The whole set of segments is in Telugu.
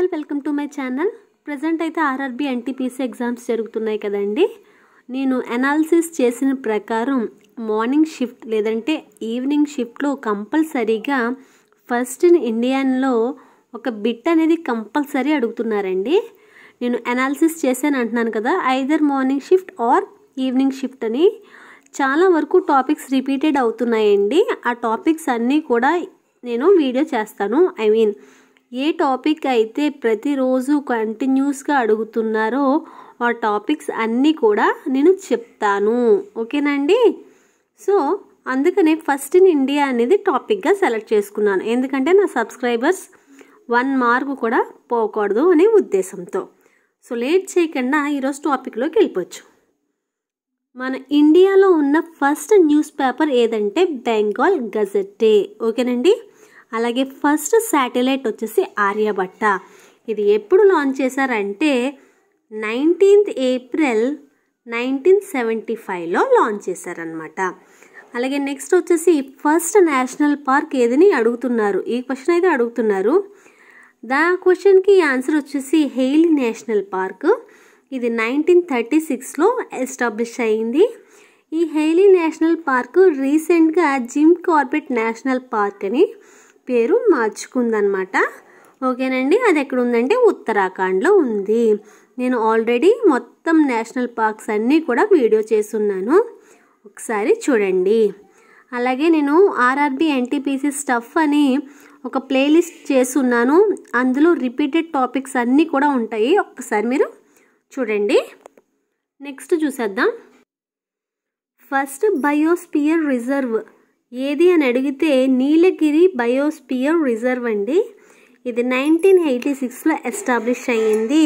all welcome to my channel present అయితే ఆర్ఆర్బి ఎన్టీపీసీ ఎగ్జామ్స్ జరుగుతున్నాయి కదండి నేను అనాలిసిస్ చేసిన ప్రకారం మార్నింగ్ షిఫ్ట్ లేదంటే ఈవినింగ్ షిఫ్ట్లో కంపల్సరీగా ఫస్ట్ ఇన్ ఇండియన్లో ఒక బిట్ అనేది కంపల్సరీ అడుగుతున్నారండి నేను అనాలిసిస్ చేశాను అంటున్నాను కదా either morning shift or evening shift అని చాలా వరకు టాపిక్స్ రిపీటెడ్ అవుతున్నాయండి ఆ టాపిక్స్ అన్నీ కూడా నేను వీడియో చేస్తాను ఐ మీన్ ఏ టాపిక్ అయితే ప్రతిరోజు కంటిన్యూస్గా అడుగుతున్నారో ఆ టాపిక్స్ అన్నీ కూడా నేను చెప్తాను ఓకేనండి సో అందుకనే ఫస్ట్ ఇన్ ఇండియా అనేది టాపిక్గా సెలెక్ట్ చేసుకున్నాను ఎందుకంటే నా సబ్స్క్రైబర్స్ వన్ మార్క్ కూడా పోకూడదు అనే ఉద్దేశంతో సో లేట్ చేయకుండా ఈరోజు టాపిక్లోకి వెళ్ళిపోవచ్చు మన ఇండియాలో ఉన్న ఫస్ట్ న్యూస్ పేపర్ ఏదంటే బెంగాల్ గజెట్టే ఓకేనండి అలాగే ఫస్ట్ శాటిలైట్ వచ్చేసి ఆర్యభట్ట ఇది ఎప్పుడు లాంచ్ చేశారంటే నైన్టీన్త్ ఏప్రిల్ నైన్టీన్ సెవెంటీ ఫైవ్లో లాంచ్ చేశారనమాట అలాగే నెక్స్ట్ వచ్చేసి ఫస్ట్ నేషనల్ పార్క్ ఏదని అడుగుతున్నారు ఈ క్వశ్చన్ అయితే అడుగుతున్నారు దా క్వశ్చన్కి ఆన్సర్ వచ్చేసి హెయిల్ నేషనల్ పార్క్ ఇది నైన్టీన్ థర్టీ సిక్స్లో ఎస్టాబ్లిష్ అయింది ఈ హెయిలీ నేషనల్ పార్క్ రీసెంట్గా జిమ్ కార్బెట్ నేషనల్ పార్క్ అని పేరు మార్చుకుందనమాట ఓకేనండి అది ఎక్కడ ఉందంటే ఉత్తరాఖండ్లో ఉంది నేను ఆల్రెడీ మొత్తం నేషనల్ పార్క్స్ అన్నీ కూడా వీడియో చేస్తున్నాను ఒకసారి చూడండి అలాగే నేను ఆర్ఆర్బి ఎన్టీపీసీ స్టఫ్ అని ఒక ప్లేలిస్ట్ చేస్తున్నాను అందులో రిపీటెడ్ టాపిక్స్ అన్నీ కూడా ఉంటాయి ఒక్కసారి మీరు చూడండి నెక్స్ట్ చూసేద్దాం ఫస్ట్ బయోస్పియర్ రిజర్వ్ ఏది అని అడిగితే నీలగిరి బయోస్పియర్ రిజర్వ్ అండి ఇది నైన్టీన్ ఎయిటీ సిక్స్లో ఎస్టాబ్లిష్ అయ్యింది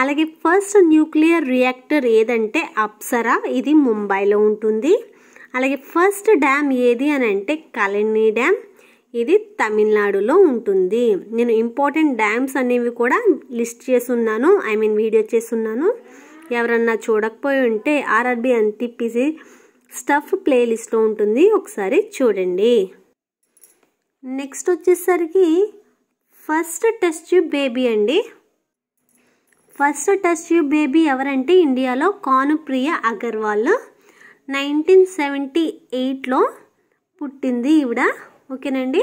అలాగే ఫస్ట్ న్యూక్లియర్ రియాక్టర్ ఏదంటే అప్సరా ఇది ముంబైలో ఉంటుంది అలాగే ఫస్ట్ డ్యామ్ ఏది అని అంటే కళని డ్యామ్ ఇది తమిళనాడులో ఉంటుంది నేను ఇంపార్టెంట్ డ్యామ్స్ అనేవి కూడా లిస్ట్ చేస్తున్నాను ఐ మీన్ వీడియో చేస్తున్నాను ఎవరన్నా చూడకపోయి ఉంటే ఆర్ఆర్బి ఎన్టీపీసీ స్టఫ్ ప్లేలిస్ట్లో ఉంటుంది ఒకసారి చూడండి నెక్స్ట్ వచ్చేసరికి ఫస్ట్ టెస్ట్ ట్యూబ్ బేబీ అండి ఫస్ట్ టెస్ట్ ట్యూబ్ బేబీ ఎవరంటే ఇండియాలో కానుప్రియ అగర్వాల్ నైన్టీన్ సెవెంటీ ఎయిట్లో పుట్టింది ఈవిడ ఓకేనండి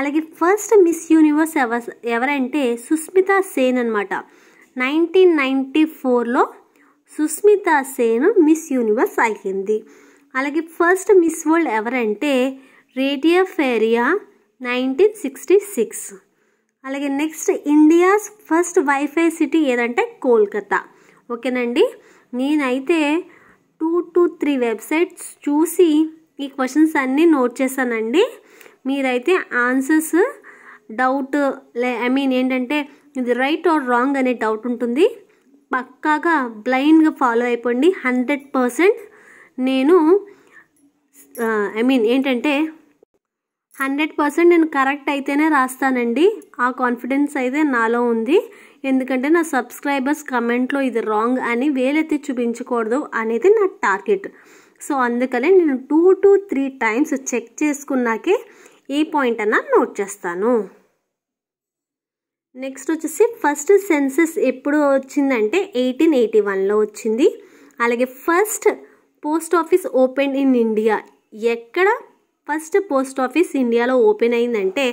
అలాగే ఫస్ట్ మిస్ యూనివర్స్ ఎవ ఎవరంటే సుస్మిత సేన్ అనమాట నైన్టీన్ నైంటీ ఫోర్లో సుస్మిత సేన్ మిస్ యూనివర్స్ అయింది అలాగే ఫస్ట్ మిస్ వరల్డ్ ఎవరంటే Reita Faria nineteen sixty six అలాగే next India's first wifi city ఏదంటే కోల్కతా ఓకేనండి నేనైతే టూ టు త్రీ వెబ్సైట్స్ చూసి ఈ క్వశ్చన్స్ అన్నీ నోట్ చేశానండి మీరైతే ఆన్సర్స్ డౌట్ ఐ మీన్ ఏంటంటే ఇది రైట్ ఆర్ రాంగ్ అనే డౌట్ ఉంటుంది పక్కాగా బ్లైండ్గా ఫాలో అయిపోండి హండ్రెడ్ పర్సెంట్ నేను ఐ మీన్ ఏంటంటే హండ్రెడ్ పర్సెంట్ నేను కరెక్ట్ అయితేనే రాస్తానండి ఆ కాన్ఫిడెన్స్ అయితే నాలో ఉంది ఎందుకంటే నా సబ్స్క్రైబర్స్ కమెంట్లో ఇది రాంగ్ అని వేలెత్తి చూపించకూడదు అనేది నా టార్గెట్ సో అందుకనే నేను two to three times check చేసుకున్నాకే ఏ పాయింట్ అన్నా నోట్ చేస్తాను నెక్స్ట్ వచ్చేసి ఫస్ట్ సెన్సెస్ ఎప్పుడు వచ్చిందంటే ఎయిటీన్ ఎయిటీ వన్లో వచ్చింది అలాగే first post office open in India ఎక్కడ ఫస్ట్ పోస్ట్ ఆఫీస్ ఇండియాలో ఓపెన్ అయిందంటే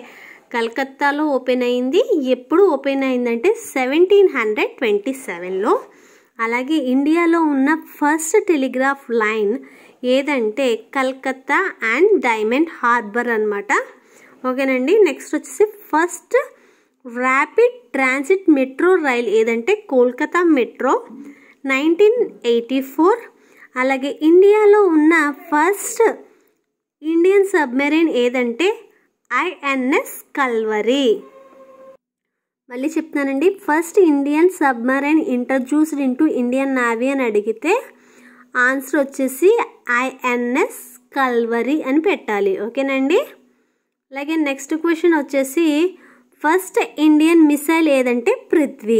కలకత్తాలో ఓపెన్ అయింది ఎప్పుడు ఓపెన్ అయిందంటే సెవెంటీన్ హండ్రెడ్ ట్వంటీ సెవెన్లో అలాగే ఇండియాలో ఉన్న ఫస్ట్ టెలిగ్రాఫ్ లైన్ ఏదంటే కలకత్తా అండ్ డైమండ్ హార్బర్ అనమాట ఓకేనండి నెక్స్ట్ వచ్చేసి first rapid transit metro rail ఏదంటే Kolkata metro nineteen eighty four అలాగే ఇండియాలో ఉన్న ఫస్ట్ ఇండియన్ సబ్మెరీన్ ఏదంటే ఐఎన్ఎస్ కల్వరి మళ్ళీ చెప్తానండి first Indian submarine introduced into Indian navy అని అడిగితే ఆన్సర్ వచ్చేసి ఐఎన్ఎస్ కల్వరి అని పెట్టాలి ఓకేనండి అలాగే నెక్స్ట్ క్వశ్చన్ వచ్చేసి ఫస్ట్ ఇండియన్ మిసైల్ ఏదంటే పృథ్వీ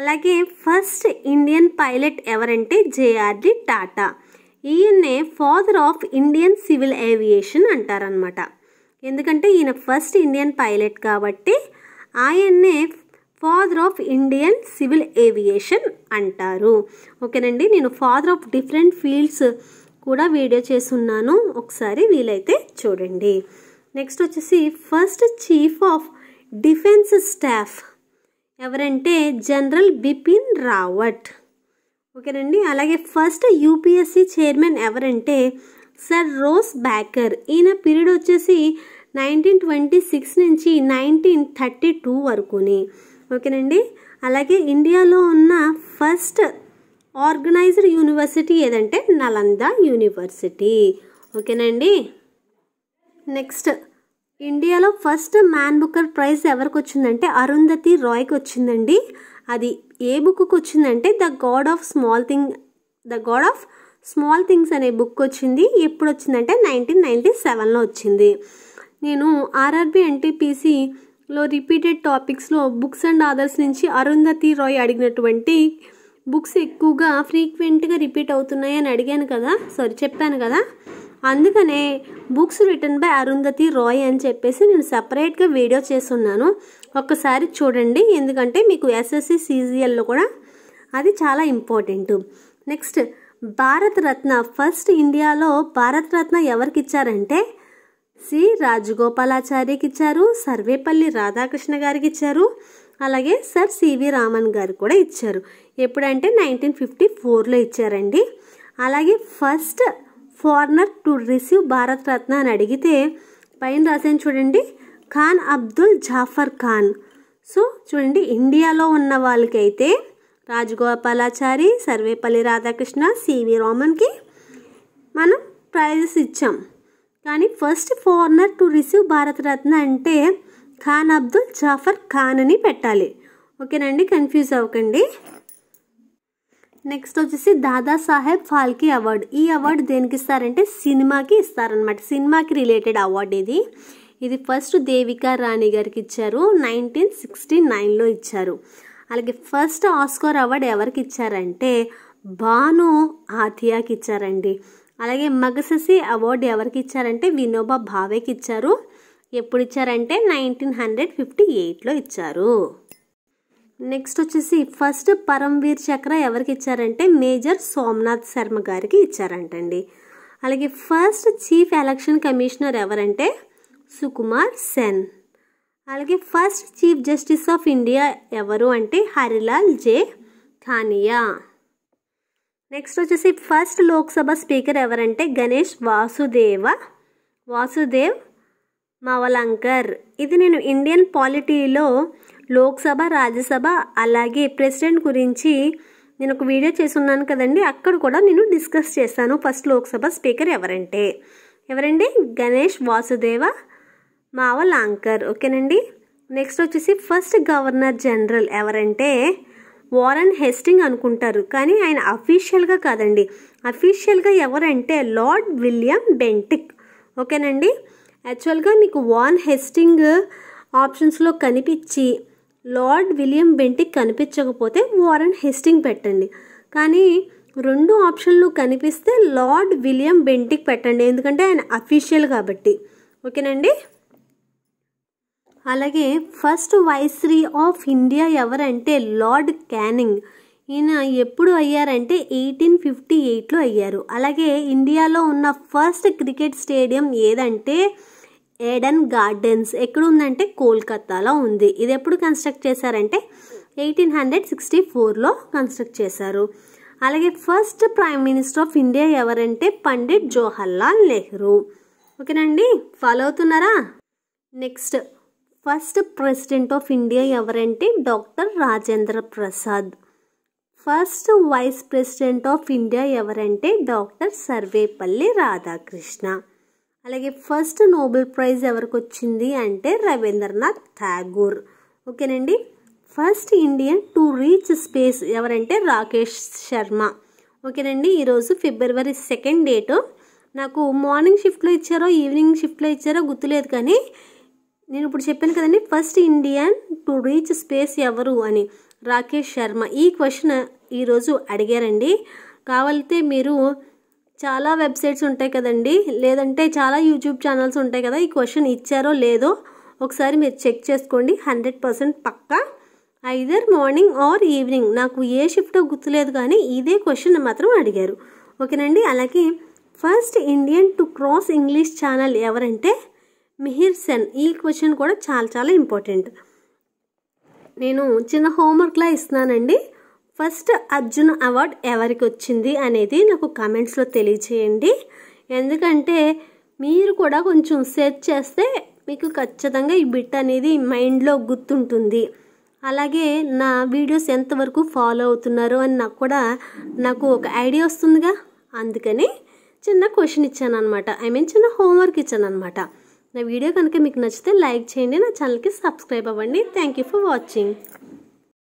అలాగే ఫస్ట్ ఇండియన్ పైలట్ ఎవరంటే జేఆర్డి టాటా ఈయన్నే father of Indian civil aviation అంటారనమాట ఎందుకంటే ఈయన ఫస్ట్ ఇండియన్ పైలట్ కాబట్టి ఆయన్నే father of Indian civil aviation అంటారు ఓకేనండి నేను ఫాదర్ ఆఫ్ డిఫరెంట్ ఫీల్డ్స్ కూడా వీడియో చేస్తున్నాను ఒకసారి వీలైతే చూడండి నెక్స్ట్ వచ్చేసి first chief of defence staff ఎవరంటే జనరల్ బిపిన్ రావట్ ఓకేనండి అలాగే ఫస్ట్ యూపీఎస్సీ చైర్మన్ ఎవరంటే సర్ రోస్ బ్యాకర్ ఈయన పీరియడ్ వచ్చేసి నైన్టీన్ ట్వంటీ సిక్స్ నుంచి నైన్టీన్ థర్టీ టూ వరకుని ఓకేనండి అలాగే ఇండియాలో ఉన్న ఫస్ట్ ఆర్గనైజ్డ్ యూనివర్సిటీ ఏదంటే నలంద యూనివర్సిటీ ఓకేనండి నెక్స్ట్ ఇండియాలో ఫస్ట్ మ్యాన్ బుకర్ ప్రైజ్ ఎవరికి వచ్చిందంటే అరుంధతి రాయ్కి వచ్చిందండి అది ఏ బుక్కి వచ్చిందంటే the god of small thing the god of small things అనే బుక్ వచ్చింది ఎప్పుడు వచ్చిందంటే నైన్టీన్ నైన్టీ సెవెన్లో వచ్చింది నేను ఆర్ఆర్బి ఎన్టీపీసీలో రిపీటెడ్ టాపిక్స్లో బుక్స్ అండ్ అదర్స్ నుంచి అరుంధతి రాయ్ అడిగినటువంటి బుక్స్ ఎక్కువగా ఫ్రీక్వెంట్గా రిపీట్ అవుతున్నాయని అడిగాను కదా సారీ చెప్పాను కదా అందుకనే books return by Arundhati Roy అని చెప్పేసి నేను సపరేట్గా వీడియో చేస్తున్నాను ఒక్కసారి చూడండి ఎందుకంటే మీకు ఎస్ఎస్సి సీజీఎల్లో కూడా అది చాలా ఇంపార్టెంట్ నెక్స్ట్ భారతరత్న ఫస్ట్ ఇండియాలో భారతరత్న ఎవరికి ఇచ్చారంటే సి రాజగోపాలాచార్యకి ఇచ్చారు సర్వేపల్లి రాధాకృష్ణ గారికి ఇచ్చారు అలాగే సర్ సివి రామన్ గారు కూడా ఇచ్చారు ఎప్పుడంటే నైన్టీన్ ఫిఫ్టీ ఫోర్లో ఇచ్చారండి అలాగే first foreigner to receive Bharat Ratna అని అడిగితే పైన రాసాను చూడండి ఖాన్ అబ్దుల్ జాఫర్ ఖాన్ సో చూడండి ఇండియాలో ఉన్న వాళ్ళకైతే రాజగోపాలాచారి సర్వేపల్లి రాధాకృష్ణ సివి రామన్కి మనం ప్రైజెస్ ఇచ్చాం కానీ first foreigner to receive Bharat Ratna అంటే ఖాన్ అబ్దుల్ జాఫర్ ఖాన్ అని పెట్టాలి ఓకేనండి కన్ఫ్యూజ్ అవ్వకండి నెక్స్ట్ వచ్చేసి దాదాసాహెబ్ ఫాల్కే అవార్డు ఈ అవార్డు దేనికి ఇస్తారంటే సినిమాకి ఇస్తారనమాట సినిమాకి రిలేటెడ్ అవార్డు ఇది ఇది ఫస్ట్ దేవికా రాణి గారికి ఇచ్చారు నైన్టీన్ సిక్స్టీ నైన్లో ఇచ్చారు అలాగే ఫస్ట్ ఆస్కార్ అవార్డు ఎవరికి ఇచ్చారంటే భాను ఆథియాకి ఇచ్చారండి అలాగే మగససి అవార్డు ఎవరికి ఇచ్చారంటే వినోబా భావేకి ఇచ్చారు ఎప్పుడు ఇచ్చారంటే నైన్టీన్ హండ్రెడ్ ఫిఫ్టీ ఎయిట్లో ఇచ్చారు నెక్స్ట్ వచ్చేసి ఫస్ట్ పరమ్వీర్ చక్ర ఎవరికి ఇచ్చారంటే మేజర్ సోమనాథ్ శర్మ గారికి ఇచ్చారంటండి అలాగే ఫస్ట్ చీఫ్ ఎలక్షన్ కమిషనర్ ఎవరంటే సుకుమార్ సెన్ అలాగే first chief justice of India ఎవరు అంటే హరిలాల్ జే ఖానియా నెక్స్ట్ వచ్చేసి ఫస్ట్ లోక్సభ స్పీకర్ ఎవరంటే గణేష్ వాసుదేవ వాసుదేవ్ మావలంకర్ ఇది నేను ఇండియన్ పాలిటీలో లోక్సభ రాజ్యసభ అలాగే ప్రెసిడెంట్ గురించి నేను ఒక వీడియో చేస్తున్నాను కదండి అక్కడ కూడా నేను డిస్కస్ చేశాను ఫస్ట్ లోక్సభ స్పీకర్ ఎవరంటే ఎవరండి గణేష్ వాసుదేవ మావ లాంకర్ ఓకేనండి నెక్స్ట్ వచ్చేసి ఫస్ట్ గవర్నర్ జనరల్ ఎవరంటే వారన్ హెస్టింగ్ అనుకుంటారు కానీ ఆయన అఫీషియల్గా కాదండి అఫీషియల్గా ఎవరంటే లార్డ్ విలియం బెంటిక్ ఓకేనండి యాక్చువల్గా మీకు వాన్ హెస్టింగ్ ఆప్షన్స్లో కనిపించి లార్డ్ విలియం బెంటిక్ కనిపించకపోతే వారెన్ హెస్టింగ్ పెట్టండి కానీ రెండు ఆప్షన్లు కనిపిస్తే లార్డ్ విలియం బెంటిక్ పెట్టండి ఎందుకంటే ఆయన అఫీషియల్ కాబట్టి ఓకేనండి అలాగే ఫస్ట్ వైస్రీ ఆఫ్ ఇండియా ఎవరంటే లార్డ్ క్యానింగ్ ఈయన ఎప్పుడు అయ్యారంటే ఎయిటీన్ ఫిఫ్టీ ఎయిట్లో అయ్యారు అలాగే ఇండియాలో ఉన్న ఫస్ట్ క్రికెట్ స్టేడియం ఏదంటే ఏడన్ గార్డెన్స్ ఎక్కడ ఉందంటే కోల్కత్తాలో ఉంది ఇది ఎప్పుడు కన్స్ట్రక్ట్ చేశారంటే ఎయిటీన్ హండ్రెడ్ సిక్స్టీ ఫోర్లో కన్స్ట్రక్ట్ చేశారు అలాగే first prime minister of India ఎవరంటే పండిట్ జవహర్లాల్ నెహ్రూ ఓకేనండి ఫాలో అవుతున్నారా next first president of India ఎవరంటే doctor Rajendra Prasad first vice president of India ఎవరంటే డాక్టర్ సర్వేపల్లి రాధాకృష్ణ అలాగే ఫస్ట్ నోబెల్ ప్రైజ్ ఎవరికి వచ్చింది అంటే రవీంద్రనాథ్ ఠాగూర్ ఓకేనండి first Indian to reach space ఎవరంటే రాకేష్ శర్మ ఓకేనండి ఈరోజు ఫిబ్రవరి సెకండ్ డేటు నాకు మార్నింగ్ షిఫ్ట్లో ఇచ్చారో ఈవినింగ్ షిఫ్ట్లో ఇచ్చారో గుర్తులేదు కానీ నేను ఇప్పుడు చెప్పాను కదండి first Indian to reach space ఎవరు అని రాకేష్ శర్మ ఈ క్వశ్చన్ ఈరోజు అడిగారండి కావాలితే మీరు చాలా వెబ్సైట్స్ ఉంటాయి కదండి లేదంటే చాలా యూట్యూబ్ ఛానల్స్ ఉంటాయి కదా ఈ క్వశ్చన్ ఇచ్చారో లేదో ఒకసారి మీరు చెక్ చేసుకోండి హండ్రెడ్ పర్సెంట్ పక్కా ఐదర్ మార్నింగ్ ఆర్ ఈవినింగ్ నాకు ఏ షిఫ్టో గుర్తులేదు కానీ ఇదే క్వశ్చన్ మాత్రం అడిగారు ఓకేనండి అలాగే first Indian to cross English channel ఎవరంటే మిహిర్ సెన్ ఈ క్వశ్చన్ కూడా చాలా చాలా ఇంపార్టెంట్ నేను చిన్న హోంవర్క్లా ఇస్తున్నానండి ఫస్ట్ అర్జున్ అవార్డ్ ఎవరికి వచ్చింది అనేది నాకు కామెంట్స్లో తెలియచేయండి ఎందుకంటే మీరు కూడా కొంచెం సెర్చ్ చేస్తే మీకు ఖచ్చితంగా ఈ బిట్ అనేది మైండ్లో గుర్తుంటుంది అలాగే నా వీడియోస్ ఎంతవరకు ఫాలో అవుతున్నారు అని నాకు కూడా నాకు ఒక ఐడియా వస్తుందిగా అందుకని చిన్న క్వశ్చన్ ఇచ్చాను అనమాట ఐ మీన్ చిన్న హోంవర్క్ ఇచ్చాను అనమాట నా వీడియో కనుక మీకు నచ్చితే లైక్ చేయండి నా ఛానల్కి సబ్స్క్రైబ్ అవ్వండి థ్యాంక్ యూ ఫర్ వాచింగ్